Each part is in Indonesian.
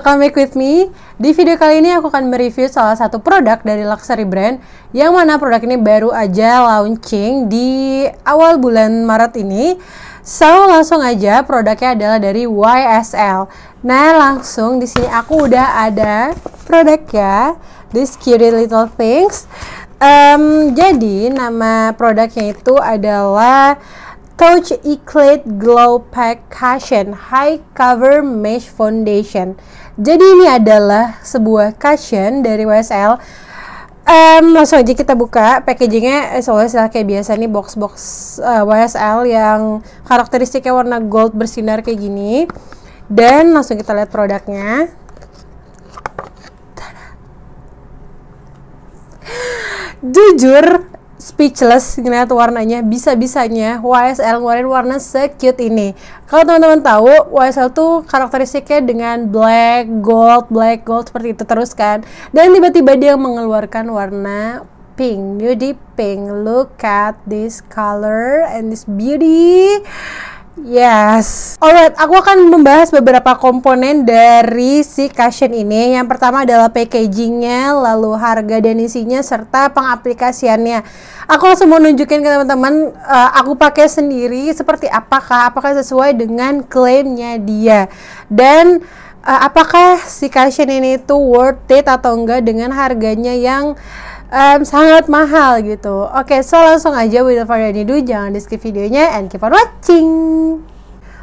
welcome back with me. Di video kali ini aku akan mereview salah satu produk dari luxury brand yang mana produk ini baru aja launching di awal bulan Maret ini. So, langsung aja produknya adalah dari YSL. Nah, langsung di sini aku udah ada produknya, This Cute Little Things. Um, jadi nama produknya itu adalah Touch Eclipse Glow Pack Cushion High Cover Mesh Foundation. Jadi ini adalah sebuah cushion dari WSL. Um, langsung aja kita buka packagingnya eh, soalnya kayak biasa nih box box uh, eh, WSL yang karakteristiknya warna gold bersinar kayak gini dan langsung kita lihat produknya jujur speechless ngeliat warnanya bisa-bisanya YSL ngeluarin warna cute ini kalau teman-teman tahu YSL tuh karakteristiknya dengan black gold black gold seperti itu terus kan dan tiba-tiba dia mengeluarkan warna pink beauty pink look at this color and this beauty Yes. Alright, aku akan membahas beberapa komponen dari si cushion ini. Yang pertama adalah packagingnya, lalu harga dan isinya, serta pengaplikasiannya. Aku langsung mau nunjukin ke teman-teman, uh, aku pakai sendiri seperti apakah, apakah sesuai dengan klaimnya dia. Dan uh, apakah si cushion ini itu worth it atau enggak dengan harganya yang um, sangat mahal gitu. Oke, okay, so langsung aja without further ado, jangan di skip videonya and keep on watching.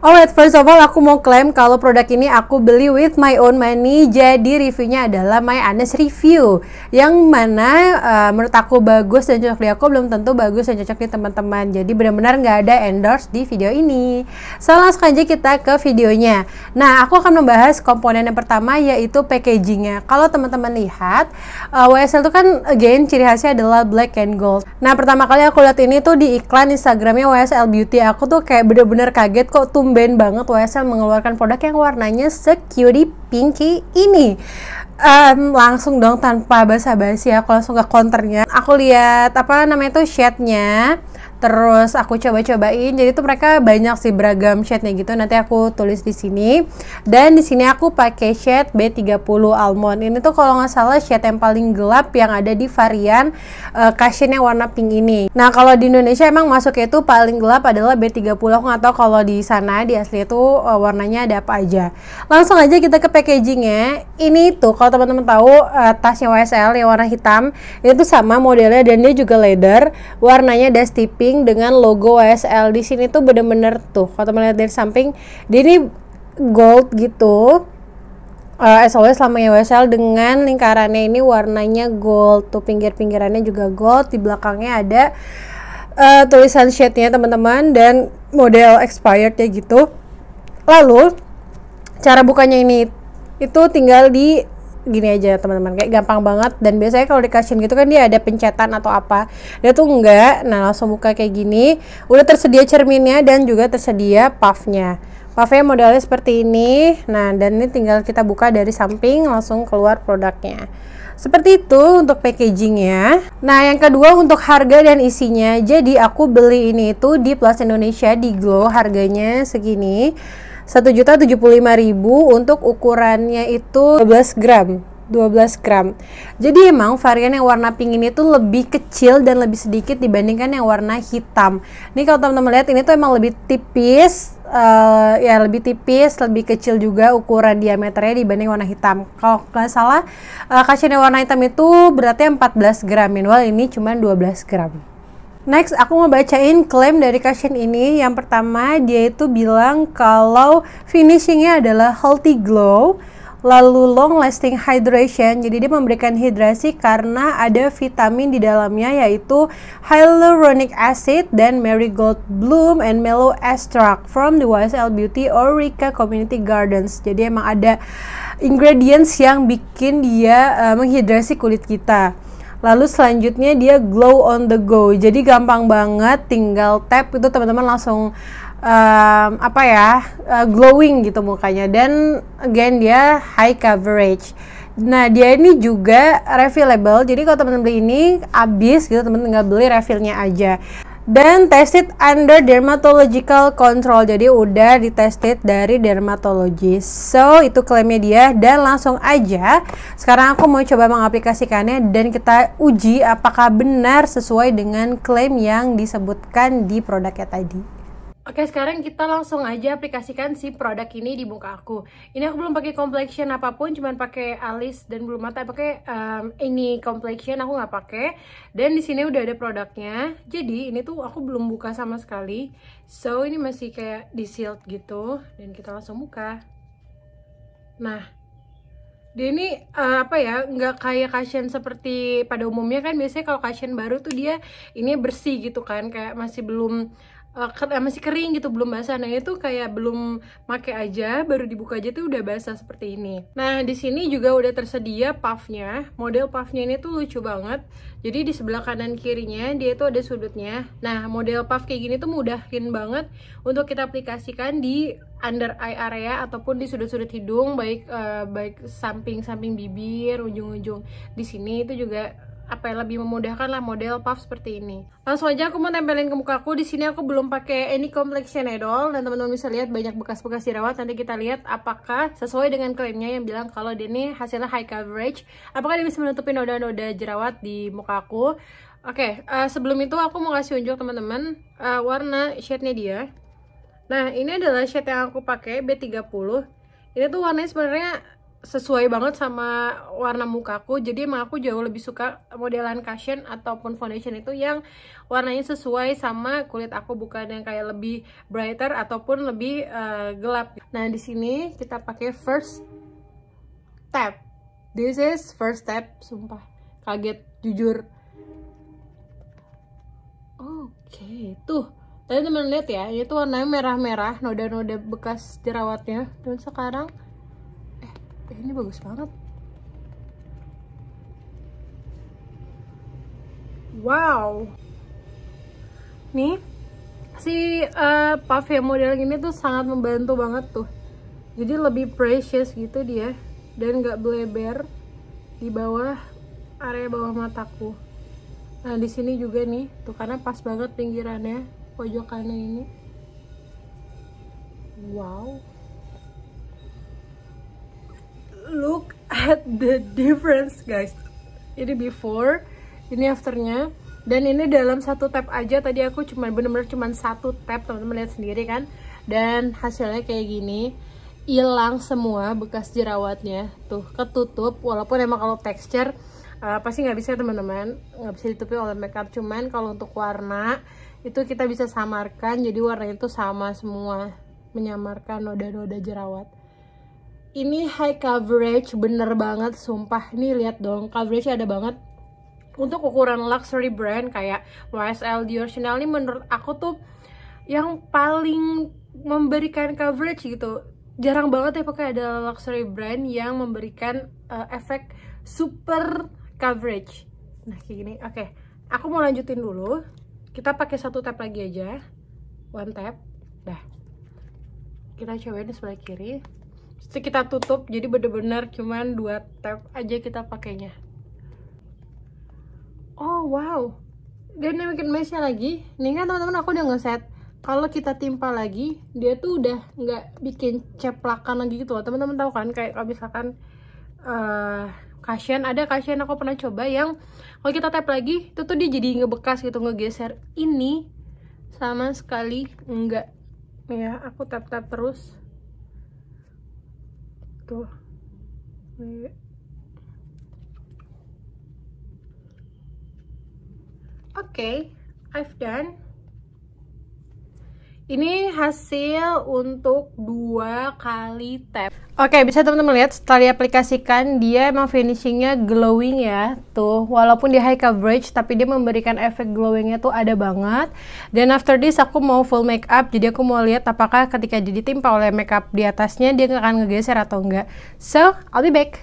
Alright, first of all aku mau klaim kalau produk ini aku beli with my own money Jadi reviewnya adalah My Honest Review Yang mana uh, menurut aku bagus dan cocok di aku belum tentu bagus dan cocok di teman-teman Jadi benar-benar nggak ada endorse di video ini So langsung aja kita ke videonya Nah aku akan membahas komponen yang pertama yaitu packagingnya Kalau teman-teman lihat uh, eh, WSL itu kan again ciri khasnya adalah black and gold Nah pertama kali aku lihat ini tuh di iklan Instagramnya WSL Beauty Aku tuh kayak bener-bener kaget kok tuh tumben banget YSL mengeluarkan produk yang warnanya security pinky ini um, langsung dong tanpa basa-basi ya aku langsung ke counternya aku lihat apa namanya itu shade-nya terus aku coba-cobain jadi tuh mereka banyak sih beragam shade-nya gitu nanti aku tulis di sini dan di sini aku pakai shade B30 almond ini tuh kalau nggak salah shade yang paling gelap yang ada di varian uh, eh, cushion yang warna pink ini nah kalau di Indonesia emang masuk itu paling gelap adalah B30 aku nggak tahu kalau di sana di asli itu uh, warnanya ada apa aja langsung aja kita ke packagingnya ini tuh kalau teman-teman tahu uh, tasnya YSL yang warna hitam itu sama modelnya dan dia juga leather warnanya dusty pink samping dengan logo WSL di sini tuh bener-bener tuh kalau teman lihat dari samping dia ini gold gitu uh, eh, as always lamanya WSL dengan lingkarannya ini warnanya gold tuh pinggir-pinggirannya juga gold di belakangnya ada uh, tulisan shade-nya teman-teman dan model expired ya gitu lalu cara bukanya ini itu tinggal di gini aja teman-teman kayak gampang banget dan biasanya kalau dikasihin gitu kan dia ada pencetan atau apa dia tuh enggak nah langsung buka kayak gini udah tersedia cerminnya dan juga tersedia puffnya puffnya modelnya seperti ini nah dan ini tinggal kita buka dari samping langsung keluar produknya seperti itu untuk packagingnya. Nah, yang kedua untuk harga dan isinya. Jadi aku beli ini itu di Plus Indonesia di Glow harganya segini juta ribu untuk ukurannya itu 12 gram. 12 gram. Jadi emang varian yang warna pink ini tuh lebih kecil dan lebih sedikit dibandingkan yang warna hitam. Ini kalau teman-teman lihat ini tuh emang lebih tipis, uh, ya lebih tipis, lebih kecil juga ukuran diameternya dibanding warna hitam. Kalau nggak salah, uh, eh, yang warna hitam itu beratnya 14 gram, minimal ini cuma 12 gram. Next, aku mau bacain klaim dari cushion ini. Yang pertama, dia itu bilang kalau finishingnya adalah healthy glow, lalu long lasting hydration. Jadi dia memberikan hidrasi karena ada vitamin di dalamnya yaitu hyaluronic acid dan marigold bloom and mellow extract from the YSL Beauty Orica Community Gardens. Jadi emang ada ingredients yang bikin dia uh, menghidrasi kulit kita. Lalu selanjutnya dia glow on the go. Jadi gampang banget tinggal tap itu teman-teman langsung um, apa ya uh, glowing gitu mukanya dan again dia high coverage nah dia ini juga refillable jadi kalau teman-teman beli ini habis gitu teman tinggal beli refillnya aja dan tested under dermatological control jadi udah ditested dari dermatologis so itu klaimnya dia dan langsung aja sekarang aku mau coba mengaplikasikannya dan kita uji apakah benar sesuai dengan klaim yang disebutkan di produknya tadi Oke, sekarang kita langsung aja aplikasikan si produk ini di muka aku. Ini aku belum pakai complexion apapun, cuman pakai alis dan belum mata. Pakai um, ini complexion aku nggak pakai. Dan di sini udah ada produknya. Jadi ini tuh aku belum buka sama sekali. So ini masih kayak di sealed gitu. Dan kita langsung buka. Nah, dia ini uh, apa ya nggak kayak cushion seperti pada umumnya kan biasanya kalau cushion baru tuh dia ini bersih gitu kan kayak masih belum uh, masih kering gitu belum basah nah itu kayak belum make aja baru dibuka aja tuh udah basah seperti ini nah di sini juga udah tersedia puffnya model puffnya ini tuh lucu banget jadi di sebelah kanan kirinya dia tuh ada sudutnya nah model puff kayak gini tuh mudahin banget untuk kita aplikasikan di under eye area ataupun di sudut-sudut hidung baik uh, baik samping-samping bibir ujung-ujung di sini itu juga apa yang lebih memudahkan lah model puff seperti ini. Langsung aja aku mau tempelin ke mukaku. Di sini aku belum pakai any complexion at all dan teman-teman bisa lihat banyak bekas-bekas jerawat. Nanti kita lihat apakah sesuai dengan klaimnya yang bilang kalau dia ini hasilnya high coverage. Apakah dia bisa menutupi noda-noda jerawat di mukaku? Oke, okay, uh, eh, sebelum itu aku mau kasih unjuk teman-teman uh, warna shade-nya dia. Nah, ini adalah shade yang aku pakai B30. Ini tuh warnanya sebenarnya sesuai banget sama warna mukaku jadi emang aku jauh lebih suka modelan cushion ataupun foundation itu yang warnanya sesuai sama kulit aku bukan yang kayak lebih brighter ataupun lebih uh, gelap nah di sini kita pakai first step this is first step sumpah kaget jujur oke okay, tuh tadi teman lihat ya itu warnanya merah-merah noda-noda bekas jerawatnya dan sekarang ini bagus banget wow nih si uh, eh, pave model ini tuh sangat membantu banget tuh jadi lebih precious gitu dia dan gak bleber di bawah area bawah mataku nah di sini juga nih tuh karena pas banget pinggirannya pojokannya ini wow look at the difference guys ini before ini afternya dan ini dalam satu tab aja tadi aku cuma bener-bener cuma satu tab teman-teman lihat sendiri kan dan hasilnya kayak gini hilang semua bekas jerawatnya tuh ketutup walaupun emang kalau texture uh, pasti nggak bisa teman-teman nggak bisa ditutupi oleh makeup cuman kalau untuk warna itu kita bisa samarkan jadi warnanya itu sama semua menyamarkan noda-noda jerawat ini high coverage bener banget sumpah nih lihat dong coverage ada banget untuk ukuran luxury brand kayak YSL Dior Chanel ini menurut aku tuh yang paling memberikan coverage gitu jarang banget ya pakai ada luxury brand yang memberikan uh, efek super coverage nah kayak gini oke okay. aku mau lanjutin dulu kita pakai satu tap lagi aja one tap dah kita cobain sebelah kiri sekitar kita tutup jadi bener-bener cuman dua tab aja kita pakainya oh wow dan yang bikin mesnya lagi nih kan teman-teman aku udah ngeset kalau kita timpa lagi dia tuh udah nggak bikin ceplakan lagi gitu teman-teman tahu kan kayak kalau misalkan uh, eh, cushion ada cushion aku pernah coba yang kalau kita tap lagi itu tuh dia jadi ngebekas gitu ngegeser ini sama sekali enggak ya aku tap tap terus gitu oke okay, I've done. Ini hasil untuk dua kali tap. Oke, okay, bisa teman-teman lihat setelah diaplikasikan, dia emang finishingnya glowing ya, tuh. Walaupun di high coverage, tapi dia memberikan efek glowingnya tuh ada banget. Dan after this, aku mau full makeup, jadi aku mau lihat apakah ketika ditimpa oleh makeup di atasnya, dia akan ngegeser atau enggak. So, I'll be back.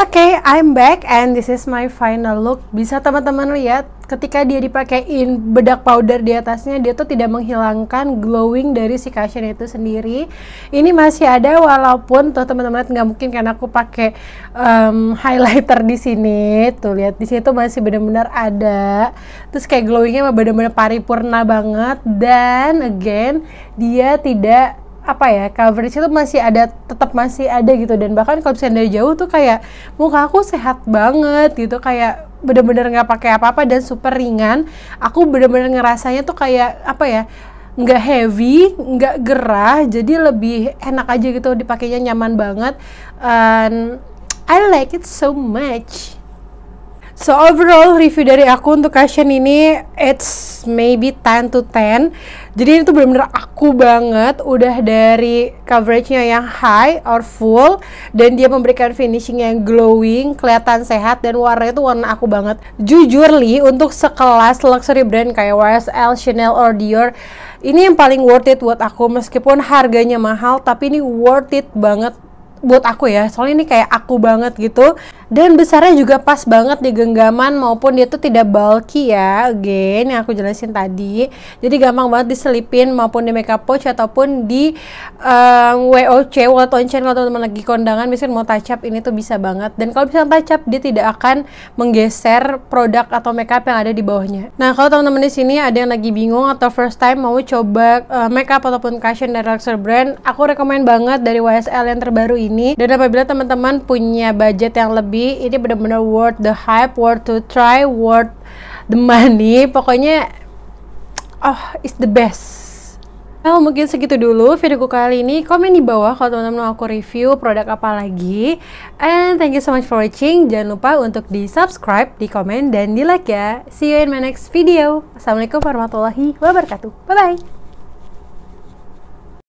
Oke, okay, I'm back and this is my final look. Bisa teman-teman lihat ketika dia dipakein bedak powder di atasnya dia tuh tidak menghilangkan glowing dari si cushion itu sendiri ini masih ada walaupun tuh teman-teman nggak mungkin karena aku pakai um, highlighter di sini tuh lihat di sini tuh masih benar-benar ada terus kayak glowingnya benar-benar paripurna banget dan again dia tidak apa ya coverage itu masih ada tetap masih ada gitu dan bahkan kalau misalnya dari jauh tuh kayak muka aku sehat banget gitu kayak bener-bener nggak -bener pakai apa-apa dan super ringan aku bener-bener ngerasanya tuh kayak apa ya nggak heavy, nggak gerah, jadi lebih enak aja gitu dipakainya nyaman banget. And I like it so much. So overall review dari aku untuk cushion ini it's maybe 10 to 10. Jadi ini tuh benar bener aku banget udah dari coveragenya yang high or full dan dia memberikan finishing yang glowing, kelihatan sehat dan warnanya tuh warna aku banget. Jujur li untuk sekelas luxury brand kayak YSL, Chanel or Dior ini yang paling worth it buat aku meskipun harganya mahal tapi ini worth it banget buat aku ya. Soalnya ini kayak aku banget gitu dan besarnya juga pas banget di genggaman maupun dia tuh tidak bulky ya again yang aku jelasin tadi jadi gampang banget diselipin maupun di makeup pouch ataupun di um, eh, WOC wallet on chain kalau teman-teman lagi kondangan misalnya mau touch up ini tuh bisa banget dan kalau bisa touch up dia tidak akan menggeser produk atau makeup yang ada di bawahnya nah kalau teman-teman di sini ada yang lagi bingung atau first time mau coba uh, makeup ataupun cushion dari Luxor brand aku rekomen banget dari YSL yang terbaru ini dan apabila teman-teman punya budget yang lebih beli ini bener-bener worth the hype worth to try worth the money pokoknya oh it's the best Well, mungkin segitu dulu videoku kali ini. Komen di bawah kalau teman-teman mau aku review produk apa lagi. And thank you so much for watching. Jangan lupa untuk di-subscribe, di-komen, dan di-like ya. See you in my next video. Assalamualaikum warahmatullahi wabarakatuh. Bye-bye.